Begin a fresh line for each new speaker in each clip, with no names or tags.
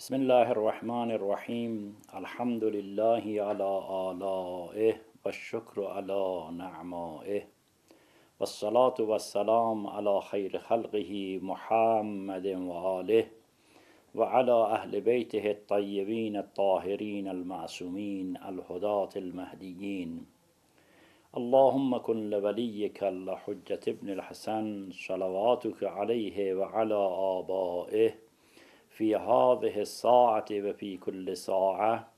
بسم الله الرحمن الرحيم الحمد لله على آلائه والشكر على نعمائه والصلاة والسلام على خير خلقه محمد وآله وعلى أهل بيته الطيبين الطاهرين المعصومين الهداة المهديين اللهم كن لوليك الحجة ابن الحسن صلواتك عليه وعلى آبائه في هذه الساعة وفي كل ساعة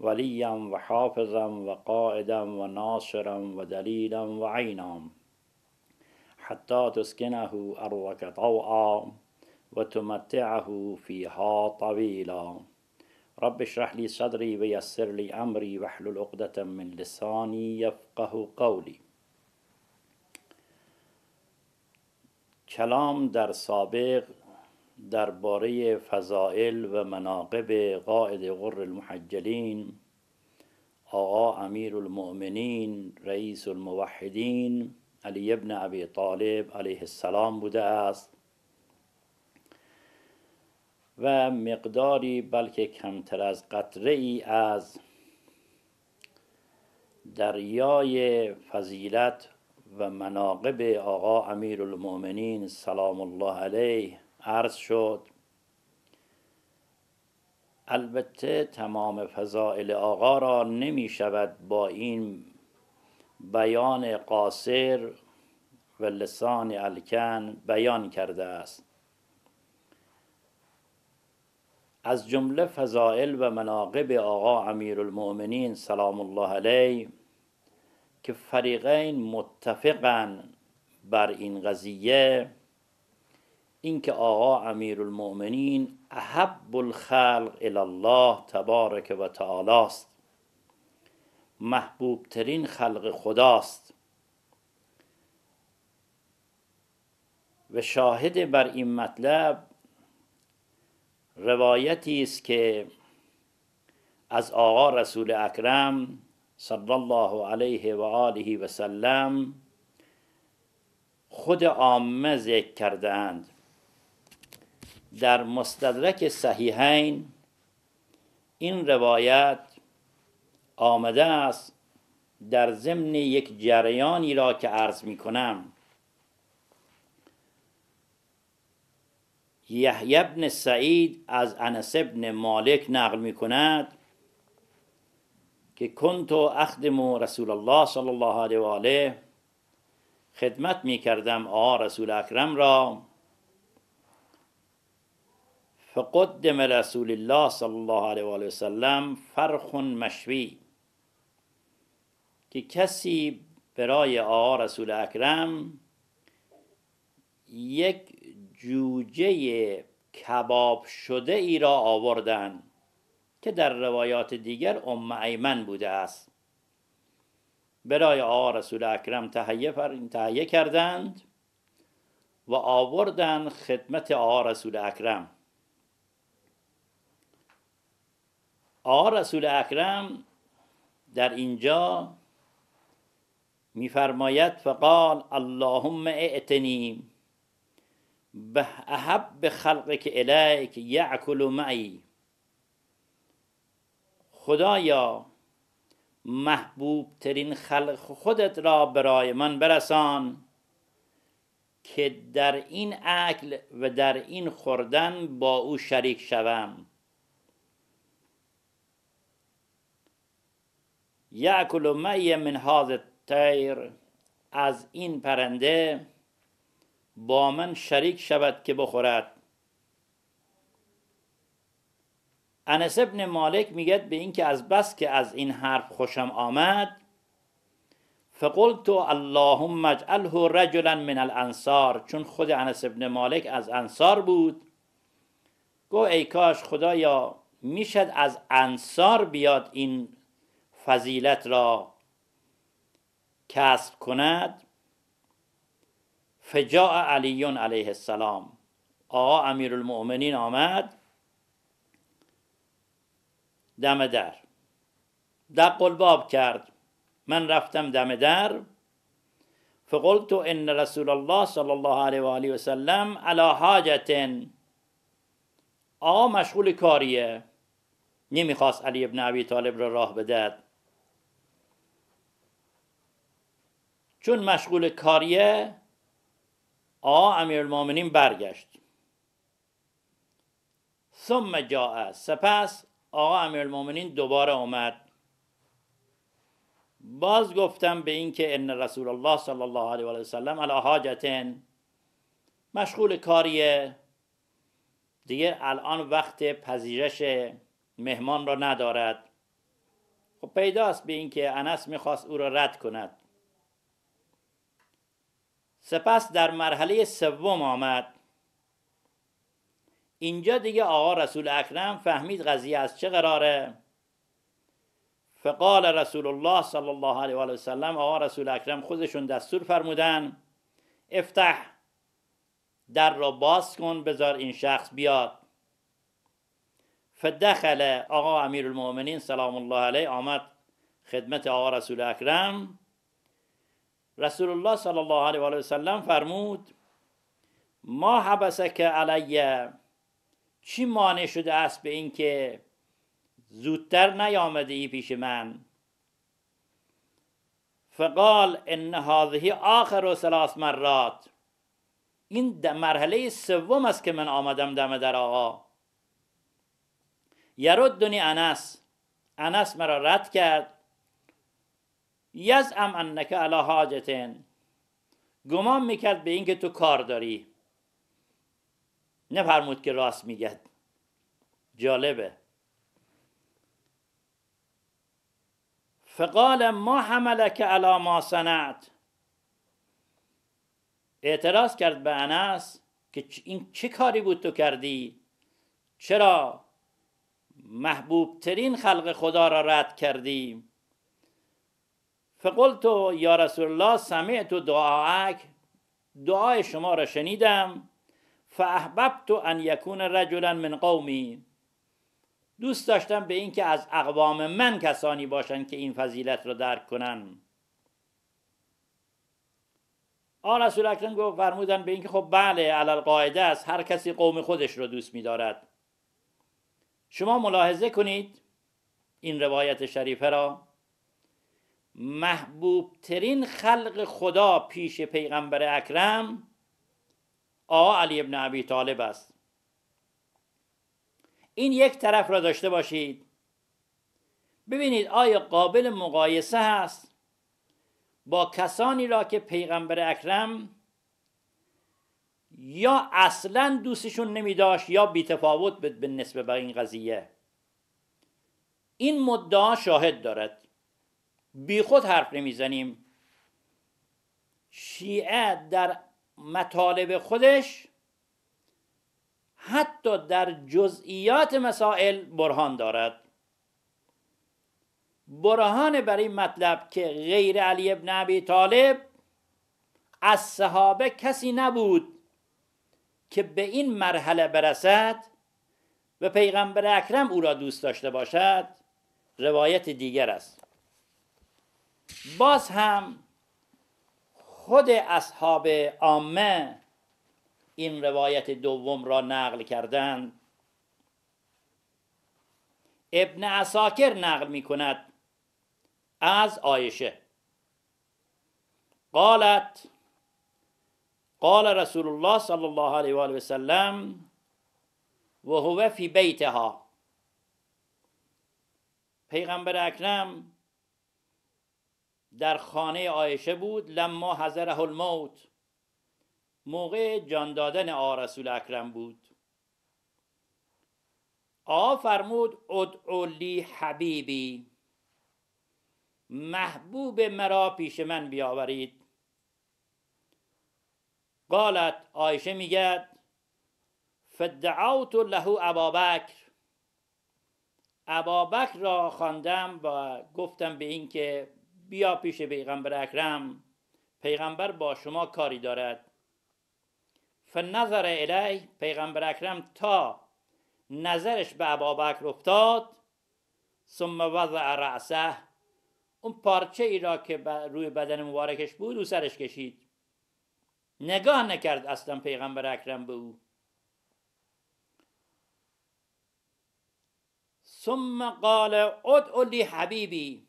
وليا وحافظا وقائدا وناصرا ودليلا وعينا حتى تسكنه أرضك طوعا وتمتعه فيها طويلا رب اشرح لي صدري ويسر لي أمري واحلل عقدة من لساني يفقه قولي كلام در سابق درباره فضائل و مناقب قائد غر المحجلین آقا امیر المؤمنین رئیس الموحدین علی ابن ابی طالب علیه السلام بوده است و مقداری بلکه کمتر از قطره ای از دریای فضیلت و مناقب آقا امیر المؤمنین سلام الله علیه عرض شد البته تمام فضائل آقا را نمی شود با این بیان قاصر و لسان الکن بیان کرده است از جمله فضائل و مناقب آقا امیر المؤمنین سلام الله علیه که فریقین متفقن بر این قضیه اینکه آقا امیر المؤمنین احب الخلق الله تبارک و تعالی است محبوب ترین خلق خداست و شاهد بر این مطلب روایتی است که از آقا رسول اکرم صلی الله علیه و آله و سلم خود عامه ذکر کردهاند در مستدرک صحیحین این روایت آمده است در ضمن یک جریانی را که عرض می کنم یحیی بن سعید از انس بن مالک نقل می کند که کنت اخدم رسول الله صلی الله علیه و آله خدمت می کردم آ رسول اکرم را فقدم رسول الله صلی الله علیه و وسلم فرخ مشوی که کسی برای آقا رسول اکرم یک جوجه کباب شده ای را آوردن که در روایات دیگر ام ایمن بوده است برای آقا رسول اکرم تهیه, تهیه کردند و آوردن خدمت آقا رسول اکرم آقا رسول اکرم در اینجا میفرماید فقال اللهم اعتنی به احب خلقک الیک یعکل معی خدایا محبوب ترین خلق خودت را برای من برسان که در این اکل و در این خوردن با او شریک شوم یعکل می من هاز تیر از این پرنده با من شریک شود که بخورد انس ابن مالک میگد به اینکه از بس که از این حرف خوشم آمد فقلت اللهم اجعله رجلا من الانصار چون خود انس ابن مالک از انصار بود گو ای کاش خدایا میشد از انصار بیاد این فضیلت را کسب کند فجاء علی علیه السلام آقا امیر المؤمنین آمد دم در دق الباب کرد من رفتم دم در فقلت ان رسول الله صلی الله علیه و آله و سلم علی حاجت آقا مشغول کاریه نمیخواست علی ابن ابی طالب را راه بدهد چون مشغول کاریه آ امیرالمؤمنین برگشت ثم جاء سپس آقا امیرالمؤمنین دوباره اومد باز گفتم به این که ان رسول الله صلی الله علیه و سلم علی حاجتن مشغول کاریه دیگه الان وقت پذیرش مهمان را ندارد خب پیداست به این که انس میخواست او را رد کند سپس در مرحله سوم آمد اینجا دیگه آقا رسول اکرم فهمید قضیه از چه قراره فقال رسول الله صلی الله علیه و سلم آقا رسول اکرم خودشون دستور فرمودن افتح در را باز کن بذار این شخص بیاد فدخل آقا امیر المؤمنین سلام الله علیه آمد خدمت آقا رسول اکرم رسول الله صلی الله علیه و سلم فرمود ما حبسک علیه چی مانع شده است به اینکه زودتر نیامده ای پیش من فقال ان هذه آخر و سلاس مرات این مرحله سوم است که من آمدم دم در آقا یرد دنی انس انس مرا رد کرد ام انک علی حاجتن گمان میکرد به اینکه تو کار داری نفرمود که راست میگد جالبه فقال ما حملک علا ما صنعت اعتراض کرد به انس که این چه کاری بود تو کردی چرا محبوب ترین خلق خدا را رد کردیم تو یا رسول الله سمعت دعاک دعای شما را شنیدم فاحببت ان یکون رجلا من قومی دوست داشتم به اینکه از اقوام من کسانی باشند که این فضیلت را درک کنن آن رسول اکرم گفت فرمودن به اینکه خب بله علال قاعده است هر کسی قوم خودش را دوست می‌دارد شما ملاحظه کنید این روایت شریفه را محبوب ترین خلق خدا پیش پیغمبر اکرم آقا علی ابن ابی طالب است این یک طرف را داشته باشید ببینید آیا قابل مقایسه هست با کسانی را که پیغمبر اکرم یا اصلا دوستشون نمی داشت یا بیتفاوت به نسبه به این قضیه این مدعا شاهد دارد بی خود حرف نمیزنیم شیعه در مطالب خودش حتی در جزئیات مسائل برهان دارد برهان برای این مطلب که غیر علی ابن ابی طالب از صحابه کسی نبود که به این مرحله برسد و پیغمبر اکرم او را دوست داشته باشد روایت دیگر است باز هم خود اصحاب عامه این روایت دوم را نقل کردند ابن عساکر نقل می کند از آیشه قالت قال رسول الله صلی الله علیه و آله و سلم و هو فی بیتها پیغمبر اکرم در خانه آیشه بود لما حضره الموت موقع جان دادن آ رسول اکرم بود آ فرمود ادعو لی حبیبی محبوب مرا پیش من بیاورید قالت عایشه میگد فدعوت له ابابکر ابابکر را خواندم و گفتم به اینکه بیا پیش پیغمبر اکرم پیغمبر با شما کاری دارد فنظر الی پیغمبر اکرم تا نظرش به ابابکر افتاد ثم وضع رأسه اون پارچه ای را که روی بدن مبارکش بود او سرش کشید نگاه نکرد اصلا پیغمبر اکرم به او ثم قال ادعو لی حبیبی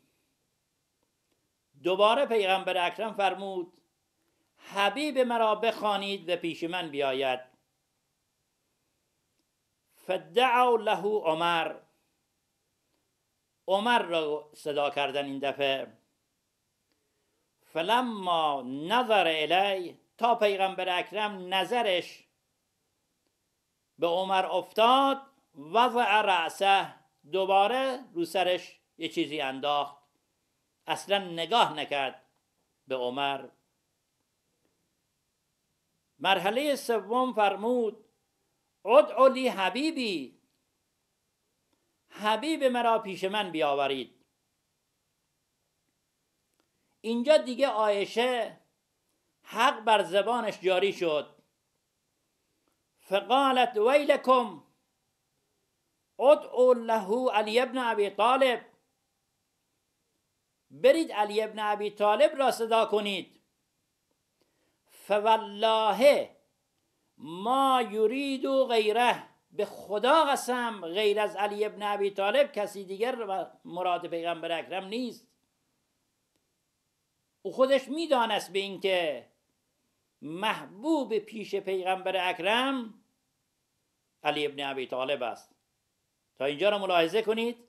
دوباره پیغمبر اکرم فرمود حبیب مرا بخوانید و پیش من بیاید فدعو له عمر عمر را صدا کردن این دفعه فلما نظر الی تا پیغمبر اکرم نظرش به عمر افتاد وضع رأسه دوباره رو سرش یه چیزی انداخت اصلا نگاه نکرد به عمر مرحله سوم فرمود عد لی حبیبی حبیب مرا پیش من بیاورید اینجا دیگه آیشه حق بر زبانش جاری شد فقالت ویلکم ادعو له علی ابن ابی طالب برید علی ابن ابی طالب را صدا کنید فوالله ما یرید و غیره به خدا قسم غیر از علی ابن ابی طالب کسی دیگر مراد پیغمبر اکرم نیست او خودش میدانست به اینکه محبوب پیش پیغمبر اکرم علی ابن ابی طالب است تا اینجا را ملاحظه کنید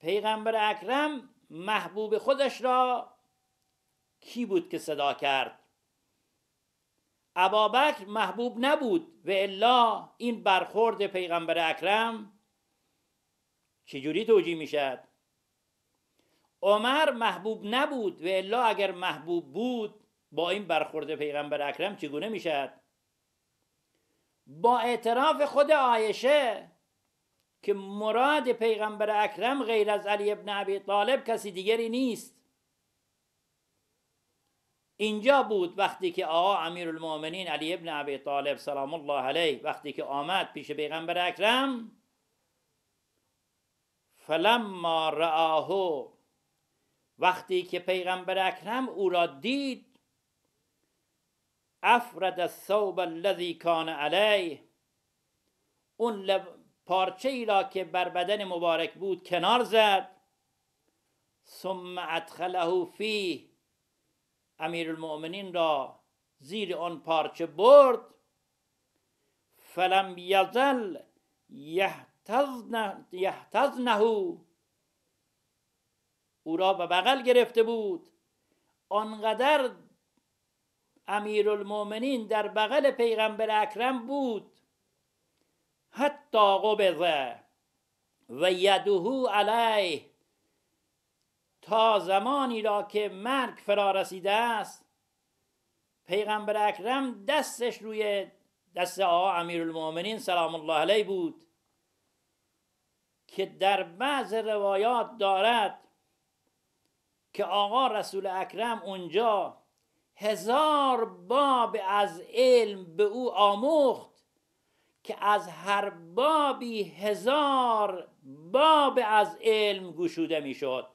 پیغمبر اکرم محبوب خودش را کی بود که صدا کرد ابابکر محبوب نبود و الا این برخورد پیغمبر اکرم چجوری توجیه میشد عمر محبوب نبود و الا اگر محبوب بود با این برخورد پیغمبر اکرم چگونه میشد با اعتراف خود عایشه که مراد پیغمبر اکرم غیر از علی ابن ابی طالب کسی دیگری نیست اینجا بود وقتی که آقا امیر المؤمنین علی ابن ابی طالب سلام الله علیه وقتی که آمد پیش پیغمبر اکرم فلما رآه وقتی که پیغمبر اکرم او را دید افرد الثوب الذی کان علیه اون لب پارچه ای را که بر بدن مبارک بود کنار زد ثم ادخله فی امیر المؤمنین را زیر آن پارچه برد فلم یزل یحتزنه او را به بغل گرفته بود آنقدر امیر المؤمنین در بغل پیغمبر اکرم بود حتی قبضه و یدهو علیه تا زمانی را که مرگ فرا رسیده است پیغمبر اکرم دستش روی دست آقا امیر المؤمنین سلام الله علیه بود که در بعض روایات دارد که آقا رسول اکرم اونجا هزار باب از علم به او آموخت که از هر بابی هزار باب از علم گشوده میشد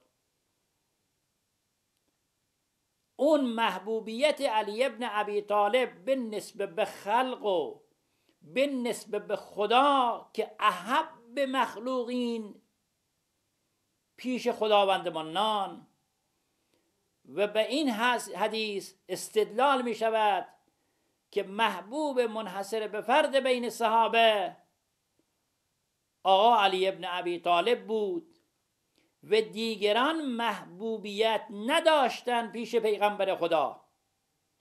اون محبوبیت علی ابن ابی طالب به نسبه به خلق و به نسبه به خدا که احب به مخلوقین پیش خداوند منان و به این حدیث استدلال می شود که محبوب منحصر به فرد بین صحابه آقا علی ابن ابی طالب بود و دیگران محبوبیت نداشتن پیش پیغمبر خدا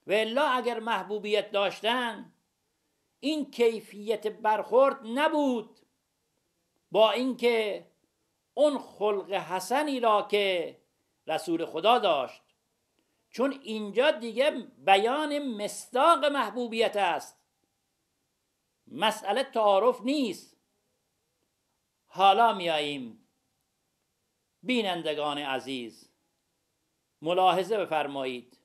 و الا اگر محبوبیت داشتن این کیفیت برخورد نبود با اینکه اون خلق حسنی را که رسول خدا داشت چون اینجا دیگه بیان مستاق محبوبیت است مسئله تعارف نیست حالا میاییم بینندگان عزیز ملاحظه بفرمایید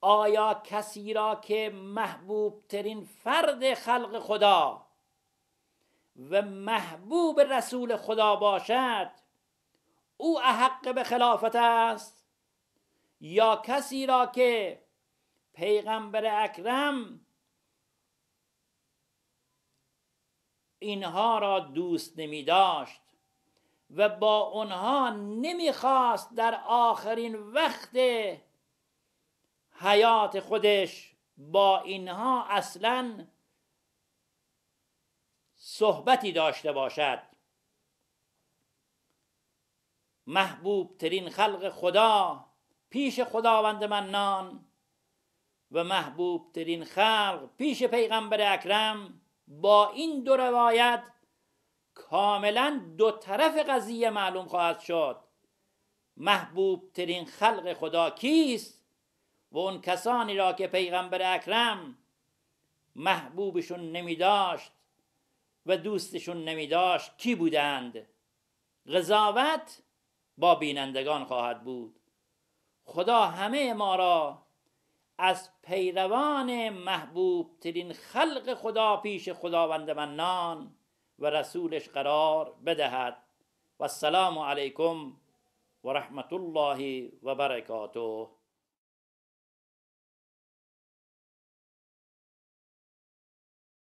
آیا کسی را که محبوب ترین فرد خلق خدا و محبوب رسول خدا باشد او احق به خلافت است یا کسی را که پیغمبر اکرم اینها را دوست نمی داشت و با آنها خواست در آخرین وقت حیات خودش با اینها اصلا صحبتی داشته باشد محبوب ترین خلق خدا پیش خداوند منان و محبوب ترین خلق پیش پیغمبر اکرم با این دو روایت کاملا دو طرف قضیه معلوم خواهد شد محبوب ترین خلق خدا کیست و اون کسانی را که پیغمبر اکرم محبوبشون نمی داشت و دوستشون نمی داشت کی بودند قضاوت با بینندگان خواهد بود خدا همه ما را از پیروان محبوب ترین خلق خدا پیش خداوند منان و رسولش قرار بدهد و السلام علیکم و رحمت الله و برکاته